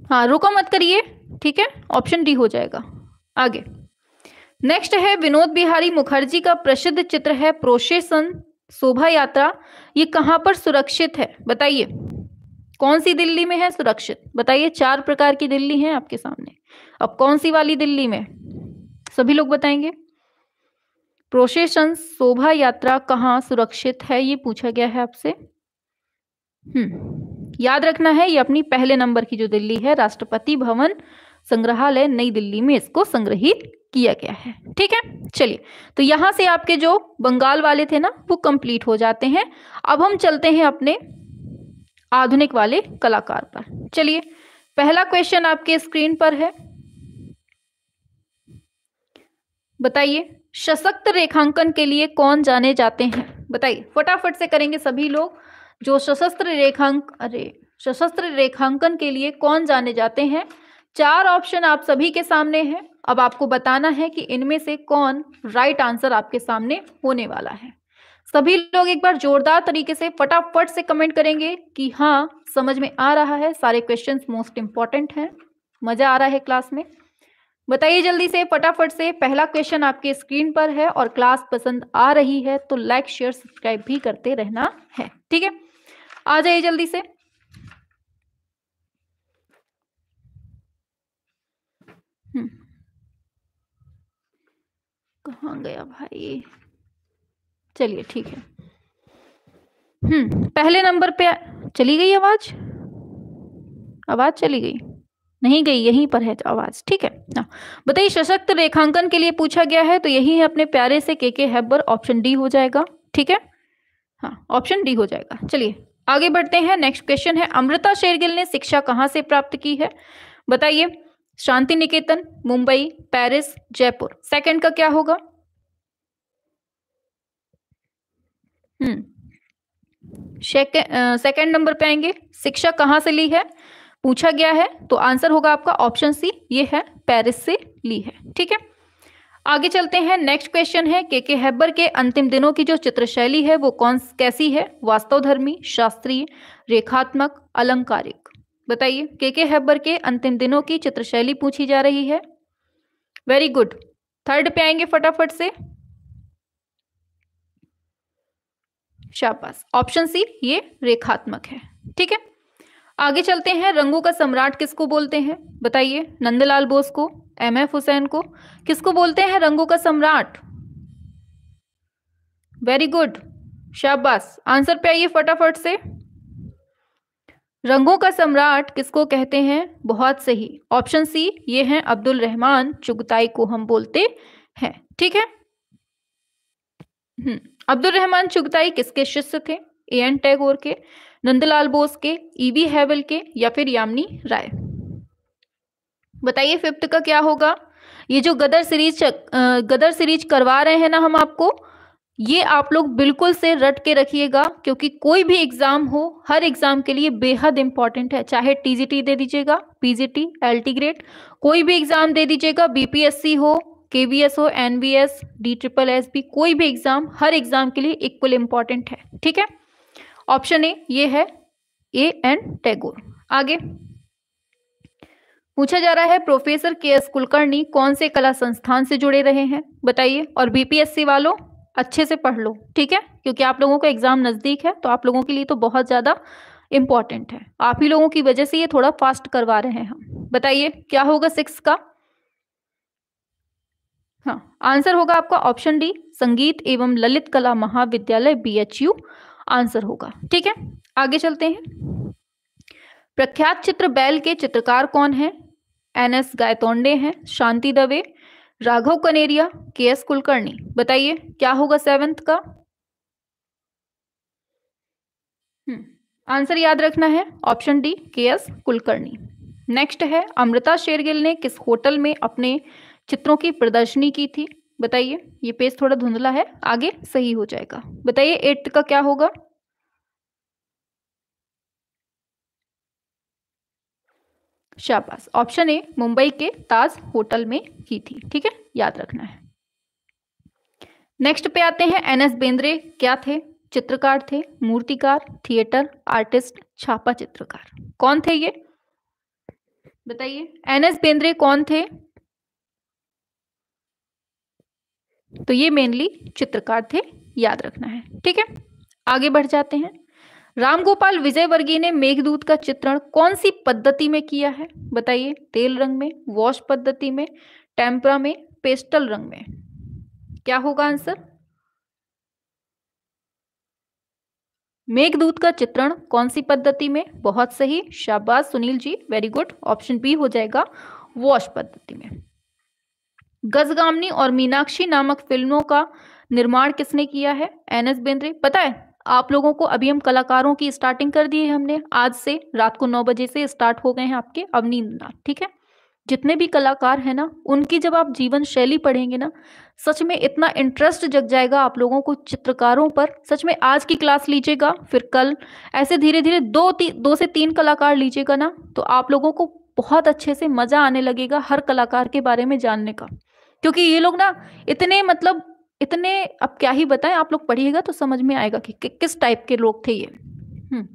Speaker 1: हाँ रुको मत करिए ठीक है ऑप्शन डी हो जाएगा आगे नेक्स्ट है विनोद बिहारी मुखर्जी का प्रसिद्ध चित्र है प्रोशेसन शोभा यात्रा ये कहाँ पर सुरक्षित है बताइए कौन सी दिल्ली में है सुरक्षित बताइए चार प्रकार की दिल्ली है आपके सामने अब कौन सी वाली दिल्ली में सभी लोग बताएंगे प्रोसेशन शोभा यात्रा कहाँ सुरक्षित है ये पूछा गया है आपसे हम्म याद रखना है ये अपनी पहले नंबर की जो दिल्ली है राष्ट्रपति भवन संग्रहालय नई दिल्ली में इसको संग्रहित किया गया है ठीक है चलिए तो यहां से आपके जो बंगाल वाले थे ना वो कंप्लीट हो जाते हैं अब हम चलते हैं अपने आधुनिक वाले कलाकार पर चलिए पहला क्वेश्चन आपके स्क्रीन पर है बताइए सशक्त रेखांकन के लिए कौन जाने जाते हैं बताइए फटाफट से करेंगे सभी लोग जो सशस्त्र रेखांक अरे सशस्त्र रेखांकन के लिए कौन जाने जाते हैं चार ऑप्शन आप सभी के सामने हैं अब आपको बताना है कि इनमें से कौन राइट आंसर आपके सामने होने वाला है सभी लोग एक बार जोरदार तरीके से फटाफट से कमेंट करेंगे कि हाँ समझ में आ रहा है सारे क्वेश्चंस मोस्ट इंपॉर्टेंट हैं मजा आ रहा है क्लास में बताइए जल्दी से फटाफट से पहला क्वेश्चन आपके स्क्रीन पर है और क्लास पसंद आ रही है तो लाइक शेयर सब्सक्राइब भी करते रहना है ठीक है आ जाइए जल्दी से हम्म। कहा गया भाई चलिए ठीक है हम्म पहले नंबर पे चली गई आवाज आवाज चली गई नहीं गई यहीं पर है आवाज ठीक है ना बताइए सशक्त रेखांकन के लिए पूछा गया है तो यही है अपने प्यारे से के के हैबर ऑप्शन डी हो जाएगा ठीक है हाँ ऑप्शन डी हो जाएगा चलिए आगे बढ़ते हैं नेक्स्ट क्वेश्चन है अमृता शेरगिल ने शिक्षा कहाँ से प्राप्त की है बताइए Santiniketan Mumbai Paris Jaipur second का क्या होगा हम्म सेकंड नंबर पे आएंगे शिक्षा कहाँ से ली है पूछा गया है तो आंसर होगा आपका ऑप्शन सी ये है पेरिस से ली है ठीक है आगे चलते हैं नेक्स्ट क्वेश्चन है के के हैबर के अंतिम दिनों की जो चित्रशैली है वो कौन कैसी है वास्तवधर्मी शास्त्रीय रेखात्मक अलंकारिक बताइए के के हैबर के अंतिम दिनों की चित्रशैली पूछी जा रही है वेरी गुड थर्ड पे आएंगे फटाफट से शाबाश ऑप्शन सी ये रेखात्मक है ठीक है आगे चलते हैं रंगों का सम्राट किसको बोलते हैं बताइए नंदलाल बोस को एम एफ हुसैन को किसको बोलते हैं रंगों का सम्राट वेरी गुड शाबाश आंसर पे आइए फटाफट से रंगों का सम्राट किसको कहते हैं बहुत सही ऑप्शन सी ये हैं अब्दुल रहमान चुगताई को हम बोलते हैं ठीक है हम्म। अब्दुल रहमान चुगताई किसके शिष्य थे ए एन टैगोर के नंदलाल बोस के ईवी e हैवल के या फिर यामिनी राय बताइए फिफ्थ का क्या होगा ये जो गदर सीरीज गदर सीरीज करवा रहे हैं ना हम आपको ये आप लोग बिल्कुल से रट के रखिएगा क्योंकि कोई भी एग्जाम हो हर एग्जाम के लिए बेहद इंपॉर्टेंट है चाहे टीजीटी दे दीजिएगा पीजीटी एलटी ग्रेड कोई भी एग्जाम दे दीजिएगा बीपीएससी हो केवीएस हो NBS D triple S B कोई भी एग्जाम हर एग्जाम के लिए इक्वल इंपॉर्टेंट है ठीक है ऑप्शन ए ये है ए एन टैगोर आगे पूछा जा रहा है प्रोफेसर के एस कुलकर्णी कौन से कला संस्थान से जुड़े रहे हैं बताइए और बीपीएससी वालों अच्छे से पढ़ लो ठीक है क्योंकि आप लोगों का एग्जाम नजदीक है तो आप लोगों के लिए तो बहुत ज्यादा इंपॉर्टेंट है आप ही लोगों की वजह से ये थोड़ा फास्ट करवा रहे हैं हम बताइए क्या होगा सिक्स का हाँ आंसर होगा आपका ऑप्शन डी संगीत एवं ललित कला महाविद्यालय बी एच यू आंसर होगा ठीक है आगे चलते हैं प्रख्यात चित्र बैल के चित्रकार कौन है एन एस गायतोंडे हैं शांति दवे राघव कनेरिया के एस कुलकर्णी बताइए क्या होगा सेवेंथ का हम्म, आंसर याद रखना है option D K S Kulkarni next है अमृता शेरगिल ने किस होटल में अपने चित्रों की प्रदर्शनी की थी बताइए ये पेज थोड़ा धुंधला है आगे सही हो जाएगा बताइए एट का क्या होगा शाबाश ऑप्शन ए मुंबई के ताज होटल में की थी ठीक है याद रखना है नेक्स्ट पे आते हैं एन एस बेंद्रे क्या थे चित्रकार थे मूर्तिकार थिएटर आर्टिस्ट छापा चित्रकार कौन थे ये बताइए एन एस बेंद्रे कौन थे तो ये मेनली चित्रकार थे याद रखना है ठीक है आगे बढ़ जाते हैं रामगोपाल विजयवर्गीय ने मेघदूत का चित्रण कौन सी पद्धति में किया है बताइए तेल रंग में वॉश पद्धति में टेम्परा में पेस्टल रंग में क्या होगा आंसर मेघदूत का चित्रण कौन सी पद्धति में बहुत सही शाबाश Sunil ji very good option B हो जाएगा वॉश पद्धति में गजगामनी और मीनाक्षी नामक फिल्मों का निर्माण किसने किया है एन एस बेंद्रे पता है आप लोगों को अभी हम कलाकारों की स्टार्टिंग कर दी है हमने आज से रात को नौ बजे से स्टार्ट हो गए हैं आपके अवनी नाथ ठीक है जितने भी कलाकार हैं ना उनकी जब आप जीवन शैली पढ़ेंगे ना सच में इतना इंटरेस्ट जग जाएगा आप लोगों को चित्रकारों पर सच में आज की क्लास लीजिएगा फिर कल ऐसे धीरे धीरे दो ती, दो से तीन कलाकार लीजिएगा ना तो आप लोगों को बहुत अच्छे से मजा आने लगेगा हर कलाकार के बारे में जानने का क्योंकि ये लोग ना इतने मतलब इतने अब क्या ही बताएं आप लोग पढ़िएगा तो समझ में आएगा कि, कि किस टाइप के लोग थे ये हम्म।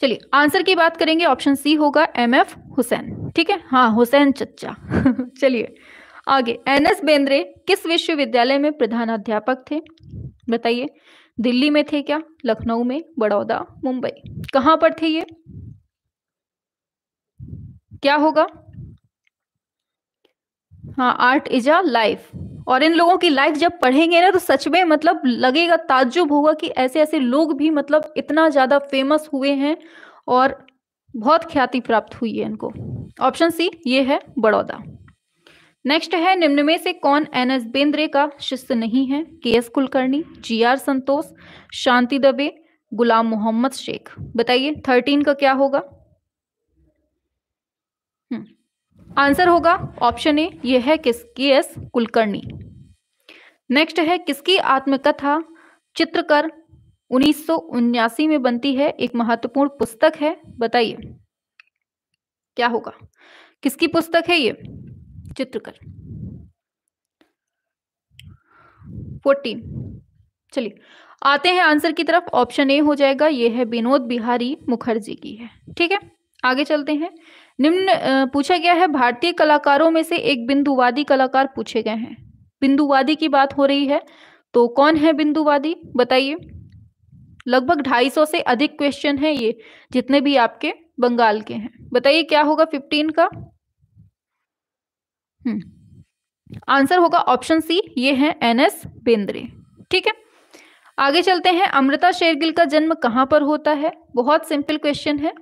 Speaker 1: चलिए आंसर की बात करेंगे ऑप्शन सी होगा एम एफ हुसैन ठीक है हाँ हुसैन चच्चा चलिए आगे एन एस बेंद्रे किस विश्वविद्यालय में प्रधानाध्यापक थे बताइए दिल्ली में थे क्या लखनऊ में बड़ौदा मुंबई कहाँ पर थे ये क्या होगा हाँ आर्ट इज अ लाइफ और इन लोगों की लाइफ जब पढ़ेंगे ना तो सच में मतलब लगेगा ताज्जुब होगा कि ऐसे ऐसे लोग भी मतलब इतना ज्यादा फेमस हुए हैं और बहुत ख्याति प्राप्त हुई है इनको ऑप्शन सी ये है बड़ौदा नेक्स्ट है निम्न में से कौन एन एस बेंद्रे का शिष्य नहीं है K S Kulkarni G R Santosh Shanti Dave Gulam Mohammad Sheikh बताइए थर्टीन का क्या होगा आंसर होगा ऑप्शन ए यह है किस के एस कुलकर्णी नेक्स्ट है किसकी आत्मकथा चित्रकर उन्नीस में बनती है एक महत्वपूर्ण पुस्तक है बताइए क्या होगा किसकी पुस्तक है ये चित्रकर फोर्टीन चलिए आते हैं आंसर की तरफ ऑप्शन ए हो जाएगा ये है विनोद बिहारी मुखर्जी की है ठीक है आगे चलते हैं निम्न पूछा गया है भारतीय कलाकारों में से एक बिंदुवादी कलाकार पूछे गए हैं बिंदुवादी की बात हो रही है तो कौन है बिंदुवादी बताइए लगभग ढाई सौ से अधिक क्वेश्चन है ये जितने भी आपके बंगाल के हैं बताइए क्या होगा फिफ्टीन का हम्म। आंसर होगा ऑप्शन सी ये है एन एस बेंद्रे ठीक है आगे चलते हैं अमृता शेरगिल का जन्म कहाँ पर होता है बहुत सिंपल क्वेश्चन है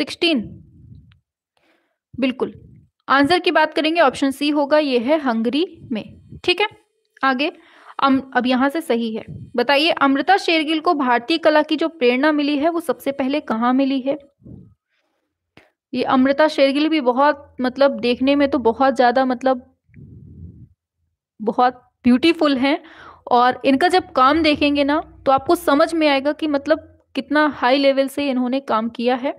Speaker 1: सिक्सटीन बिल्कुल आंसर की बात करेंगे ऑप्शन सी होगा ये है हंगरी में ठीक है आगे अम, अब यहां से सही है बताइए अमृता शेरगिल को भारतीय कला की जो प्रेरणा मिली है वो सबसे पहले कहाँ मिली है ये अमृता शेरगिल भी बहुत मतलब देखने में तो बहुत ज्यादा मतलब बहुत ब्यूटीफुल हैं और इनका जब काम देखेंगे ना तो आपको समझ में आएगा कि मतलब कितना हाई लेवल से इन्होंने काम किया है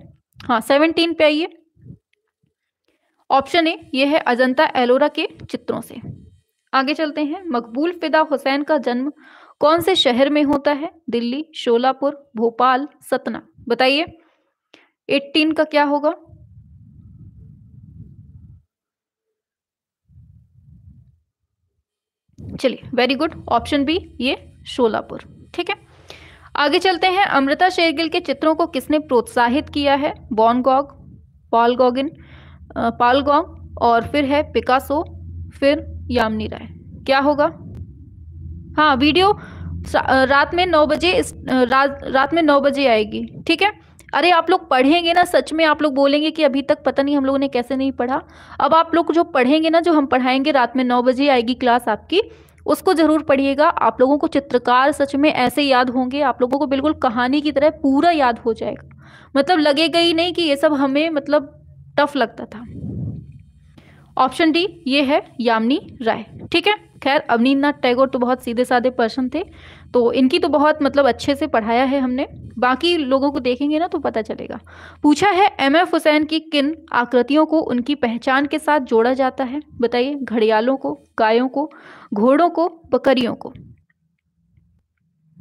Speaker 1: हाँ सेवनटीन पे आइए ऑप्शन ए ये है अजंता एलोरा के चित्रों से आगे चलते हैं मकबूल फिदा हुसैन का जन्म कौन से शहर में होता है दिल्ली शोलापुर भोपाल सतना बताइए 18 का क्या होगा चलिए वेरी गुड ऑप्शन बी ये शोलापुर ठीक है आगे चलते हैं अमृता शेरगिल के चित्रों को किसने प्रोत्साहित किया है Van Gogh Paul Gauguin Paul Gogh और फिर है पिकासो फिर यामनी राय क्या होगा हाँ वीडियो रात में नौ बजे रात रात में नौ बजे आएगी ठीक है अरे आप लोग पढ़ेंगे ना सच में आप लोग बोलेंगे कि अभी तक पता नहीं हम लोगों ने कैसे नहीं पढ़ा अब आप लोग जो पढ़ेंगे ना जो हम पढ़ाएंगे रात में नौ बजे आएगी क्लास आपकी उसको जरूर पढ़िएगा आप लोगों को चित्रकार सच में ऐसे याद होंगे आप लोगों को बिल्कुल कहानी की तरह पूरा याद हो जाएगा मतलब लगेगा ही नहीं कि ये सब हमें मतलब टफ लगता था ऑप्शन डी ये है यामिनी राय ठीक है खैर अवनीन्द्रनाथ टैगोर तो बहुत सीधे साधे पर्सन थे तो इनकी तो बहुत मतलब अच्छे से पढ़ाया है हमने बाकी लोगों को देखेंगे ना तो पता चलेगा पूछा है एम एफ हुसैन की किन आकृतियों को उनकी पहचान के साथ जोड़ा जाता है बताइए घड़ियालों को गायों को घोड़ों को बकरियों को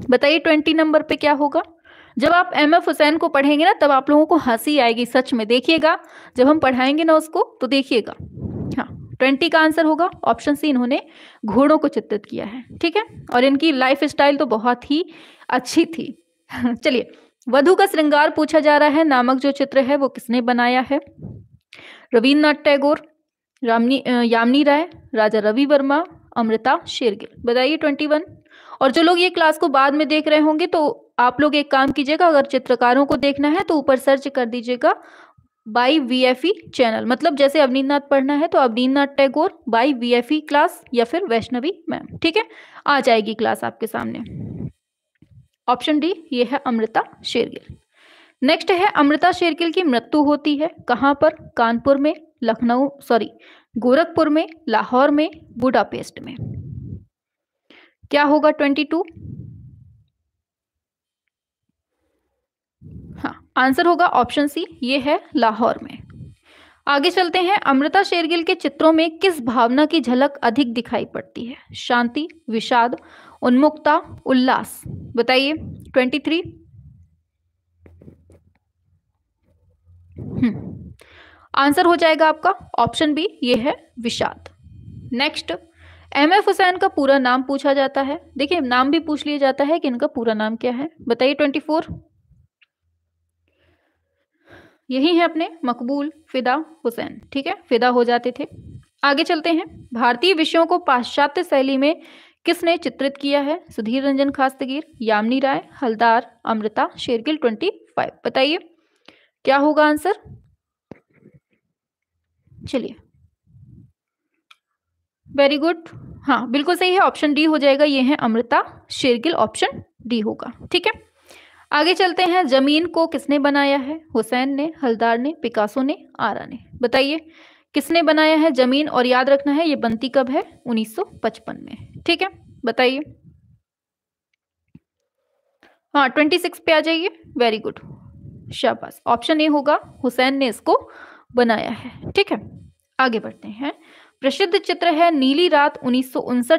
Speaker 1: बताइए ट्वेंटी नंबर पे क्या होगा जब आप एम एफ हुसैन को पढ़ेंगे ना तब आप लोगों को हंसी आएगी सच में देखिएगा जब हम पढ़ाएंगे ना उसको तो देखिएगा हाँ ट्वेंटी का आंसर होगा ऑप्शन सी इन्होंने घोड़ों को चित्रित किया है ठीक है और इनकी लाइफ स्टाइल तो बहुत ही अच्छी थी चलिए वधु का श्रृंगार पूछा जा रहा है नामक जो चित्र है वो किसने बनाया है रविन्द्रनाथ टैगोर रामनी यामनी राय राजा रवि वर्मा अमृता शेरगिल बताइए ट्वेंटी वन और जो लोग ये क्लास को बाद में देख रहे होंगे तो आप लोग एक काम कीजिएगा अगर चित्रकारों को देखना है तो ऊपर सर्च कर दीजिएगा by V F E channel मतलब जैसे नाथ पढ़ना है तो Nath Tagore by V F E class या फिर वैष्णवी मैम ठीक है आ जाएगी क्लास आपके सामने ऑप्शन डी ये है अमृता शेरगिल नेक्स्ट है अमृता शेरगिल की मृत्यु होती है कहाँ पर कानपुर में लखनऊ सॉरी गोरखपुर में लाहौर में बुडापेस्ट में क्या होगा ट्वेंटी टू हाँ आंसर होगा ऑप्शन सी ये है लाहौर में आगे चलते हैं अमृता शेरगिल के चित्रों में किस भावना की झलक अधिक दिखाई पड़ती है शांति विषाद उन्मुक्ता उल्लास बताइए ट्वेंटी हम्म, थ्री आंसर हो जाएगा आपका ऑप्शन बी ये है विषाद नेक्स्ट एम एफ हुसैन का पूरा नाम पूछा जाता है देखिए नाम भी पूछ लिया जाता है कि इनका पूरा नाम क्या है बताइए ट्वेंटी फोर यही है अपने मकबूल फिदा हुसैन ठीक है फिदा हो जाते थे आगे चलते हैं भारतीय विषयों को पाश्चात्य शैली में किसने चित्रित किया है सुधीर रंजन खास्तगीर यामिनी राय हलदार अमृता शेरगिल ट्वेंटी फाइव बताइए क्या होगा आंसर चलिए वेरी गुड हाँ बिल्कुल सही है ऑप्शन डी हो जाएगा ये है अमृता शेरगिल ऑप्शन डी होगा ठीक है आगे चलते हैं जमीन को किसने बनाया है हुसैन ने हलदार ने पिकासो ने आरा ने बताइए किसने बनाया है जमीन और याद रखना है ये बनती कब है 1955 में ठीक है बताइए हाँ 26 पे आ जाइए वेरी गुड शाबाश ऑप्शन ए होगा हुसैन ने इसको बनाया है ठीक है आगे बढ़ते हैं प्रसिद्ध चित्र है नीली रात उन्नीस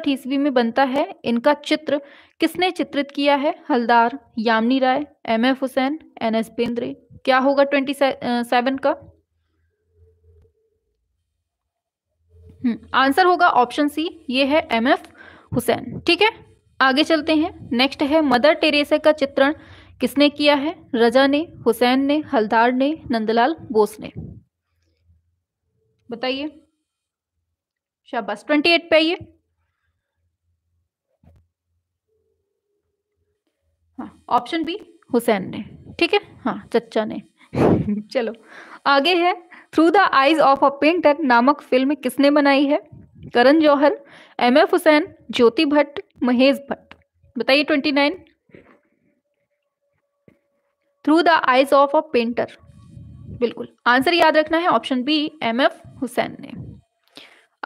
Speaker 1: ईस्वी में बनता है इनका चित्र किसने चित्रित किया है Haldar Jamini Roy M F Hussain N S Bendre क्या होगा ट्वेंटी सेवन का हम्म, आंसर होगा ऑप्शन सी ये है एम एफ हुसैन ठीक है आगे चलते हैं नेक्स्ट है मदर टेरेसा का चित्रण किसने किया है रजा ने हुसैन ने हलदार ने नंदलाल बोस ने बताइए शाबाश ट्वेंटी एट पे आइए ऑप्शन हाँ, बी हुसैन ने ठीक है हाँ चच्चा ने चलो आगे है through the eyes of a painter नामक फिल्म किसने बनाई है करण जौहर एम एफ हुसैन ज्योति भट्ट महेश भट्ट बताइए twenty nine through the eyes of a painter बिल्कुल आंसर याद रखना है option B M F Hussain ने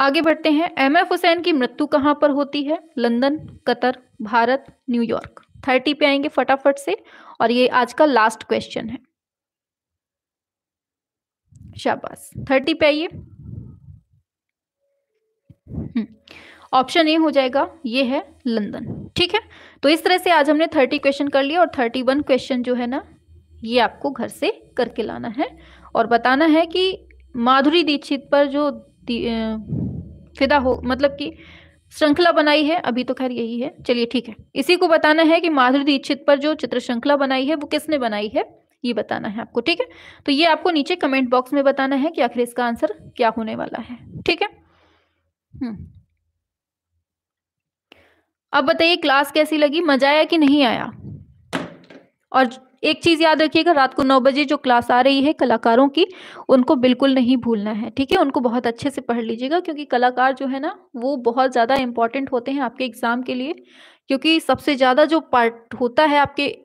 Speaker 1: आगे बढ़ते हैं एम एफ हुसैन की मृत्यु कहाँ पर होती है London Qatar Bharat New York thirty पे आएंगे फटाफट से और ये आज का लास्ट क्वेश्चन है शाबाश थर्टी पे आइए हम्म। ऑप्शन ए हो जाएगा ये है लंदन ठीक है तो इस तरह से आज हमने थर्टी क्वेश्चन कर लिया और थर्टी वन क्वेश्चन जो है ना ये आपको घर से करके लाना है और बताना है कि माधुरी दीक्षित पर जो फिदा हो मतलब कि श्रृंखला बनाई है अभी तो खैर यही है चलिए ठीक है इसी को बताना है कि माधुरी दीक्षित पर जो चित्र श्रृंखला बनाई है वो किसने बनाई है ये बताना है आपको ठीक है तो ये आपको नीचे कमेंट बॉक्स में बताना है कि आखिर इसका आंसर क्या होने वाला है ठीक है हम्म। अब बताइए क्लास कैसी लगी मजा आया कि नहीं आया और एक चीज याद रखिएगा रात को नौ बजे जो क्लास आ रही है कलाकारों की उनको बिल्कुल नहीं भूलना है ठीक है उनको बहुत अच्छे से पढ़ लीजिएगा क्योंकि कलाकार जो है ना वो बहुत ज्यादा इंपॉर्टेंट होते हैं आपके एग्जाम के लिए क्योंकि सबसे ज्यादा जो पार्ट होता है आपके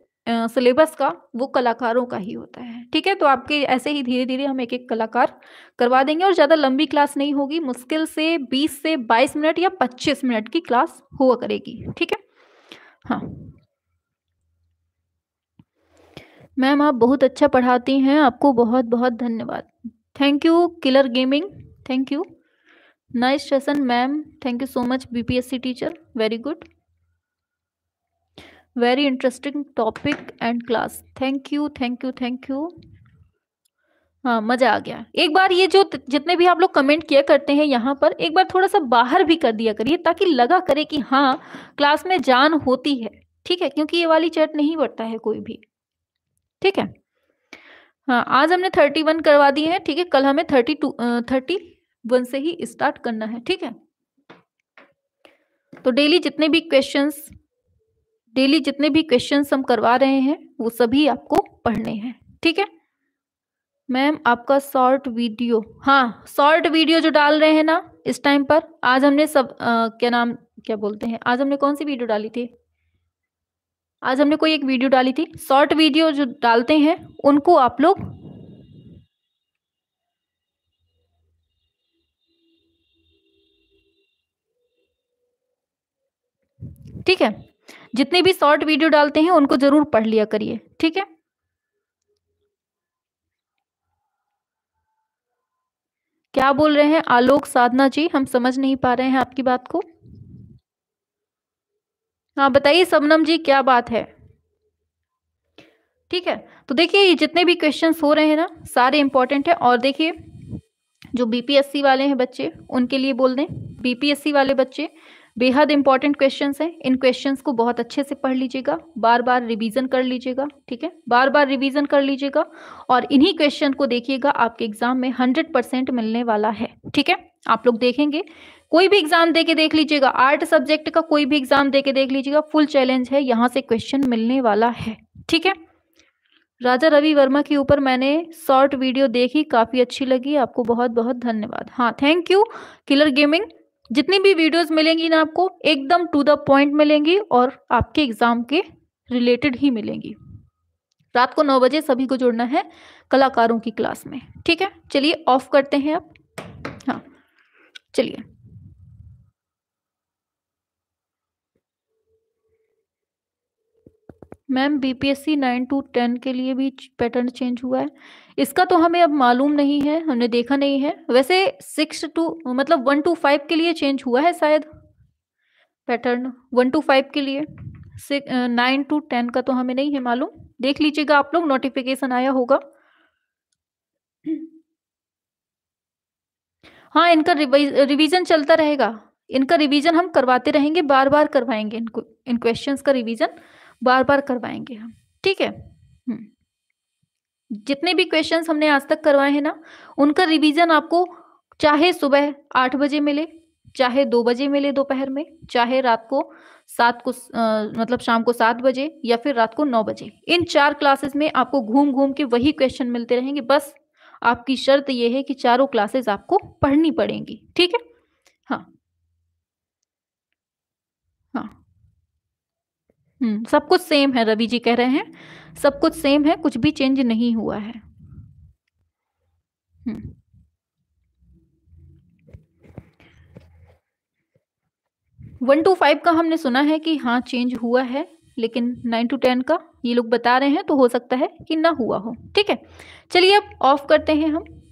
Speaker 1: सिलेबस का वो कलाकारों का ही होता है ठीक है तो आपके ऐसे ही धीरे धीरे हम एक एक कलाकार करवा देंगे और ज़्यादा लंबी क्लास नहीं होगी मुश्किल से 20 से 22 मिनट या 25 मिनट की क्लास हुआ करेगी ठीक है हाँ मैम आप बहुत अच्छा पढ़ाती हैं आपको बहुत बहुत धन्यवाद thank you Killer Gaming thank you nice session ma'am thank you so much BPSC teacher very good very interesting topic and class thank you thank you thank you हाँ मज़ा आ गया एक बार ये जो जितने भी आप लोग कमेंट किया करते हैं यहाँ पर एक बार थोड़ा सा बाहर भी कर दिया करिए ताकि लगा करे कि हाँ क्लास में जान होती है ठीक है क्योंकि ये वाली चैट नहीं बढ़ता है कोई भी ठीक है हाँ आज हमने थर्टी वन करवा दी है ठीक है कल हमें थर्टी टू थर्टी वन से ही स्टार्ट करना है ठीक है तो डेली जितने भी क्वेश्चंस डेली जितने भी क्वेश्चंस हम करवा रहे हैं वो सभी आपको पढ़ने हैं ठीक है मैम आपका शॉर्ट वीडियो हाँ शॉर्ट वीडियो जो डाल रहे हैं ना इस टाइम पर आज हमने सब आ, क्या नाम क्या बोलते हैं आज हमने कौन सी वीडियो डाली थी आज हमने कोई एक वीडियो डाली थी शॉर्ट वीडियो जो डालते हैं उनको आप लोग ठीक है जितने भी शॉर्ट वीडियो डालते हैं उनको जरूर पढ़ लिया करिए ठीक है क्या बोल रहे हैं आलोक साधना जी हम समझ नहीं पा रहे हैं आपकी बात को हाँ बताइए सबनम जी क्या बात है ठीक है तो देखिए ये जितने भी क्वेश्चन हो रहे हैं ना सारे इंपॉर्टेंट है और देखिए जो बीपीएससी वाले हैं बच्चे उनके लिए बोल दें बीपीएससी वाले बच्चे बेहद इंपॉर्टेंट क्वेश्चन हैं इन क्वेश्चंस को बहुत अच्छे से पढ़ लीजिएगा बार बार रिवीजन कर लीजिएगा ठीक है बार बार रिवीजन कर लीजिएगा और इन्हीं क्वेश्चन को देखिएगा आपके एग्जाम में हंड्रेड परसेंट मिलने वाला है ठीक है आप लोग देखेंगे कोई भी एग्जाम दे के देख लीजिएगा आर्ट सब्जेक्ट का कोई भी एग्जाम दे के देख लीजिएगा फुल चैलेंज है यहाँ से क्वेश्चन मिलने वाला है ठीक है राजा रवि वर्मा के ऊपर मैंने शॉर्ट वीडियो देखी काफी अच्छी लगी आपको बहुत बहुत धन्यवाद हाँ थैंक यू किलर गेमिंग जितनी भी वीडियोस मिलेंगी ना आपको एकदम टू द पॉइंट मिलेंगी और आपके एग्जाम के रिलेटेड ही मिलेंगी रात को नौ बजे सभी को जुड़ना है कलाकारों की क्लास में ठीक है चलिए ऑफ करते हैं आप हाँ चलिए ma'am BPSC nine to ten के लिए भी पैटर्न चेंज हुआ है इसका तो हमें अब मालूम नहीं है हमने देखा नहीं है वैसे सिक्स टू मतलब वन टू फाइव के लिए चेंज हुआ है शायद पैटर्न वन टू फाइव के लिए नाइन टू टेन का तो हमें नहीं है मालूम देख लीजिएगा आप लोग नोटिफिकेशन आया होगा हाँ इनका रिवीजन चलता रहेगा इनका रिवीजन हम करवाते रहेंगे बार बार करवाएंगे इनको इन क्वेश्चंस का रिवीजन बार बार करवाएंगे हम ठीक है हम्म। जितने भी क्वेश्चन हमने आज तक करवाए हैं ना उनका रिवीजन आपको चाहे सुबह आठ बजे मिले चाहे दो बजे मिले दोपहर में चाहे रात को सात को आ, मतलब शाम को सात बजे या फिर रात को नौ बजे इन चार क्लासेस में आपको घूम घूम के वही क्वेश्चन मिलते रहेंगे बस आपकी शर्त यह है कि चारों क्लासेस आपको पढ़नी पड़ेंगी ठीक है हम्म, सब कुछ सेम है रवि जी कह रहे हैं सब कुछ सेम है कुछ भी चेंज नहीं हुआ है हम्म। वन टू फाइव का हमने सुना है कि हाँ चेंज हुआ है लेकिन नाइन टू टेन का ये लोग बता रहे हैं तो हो सकता है कि ना हुआ हो ठीक है चलिए अब ऑफ करते हैं हम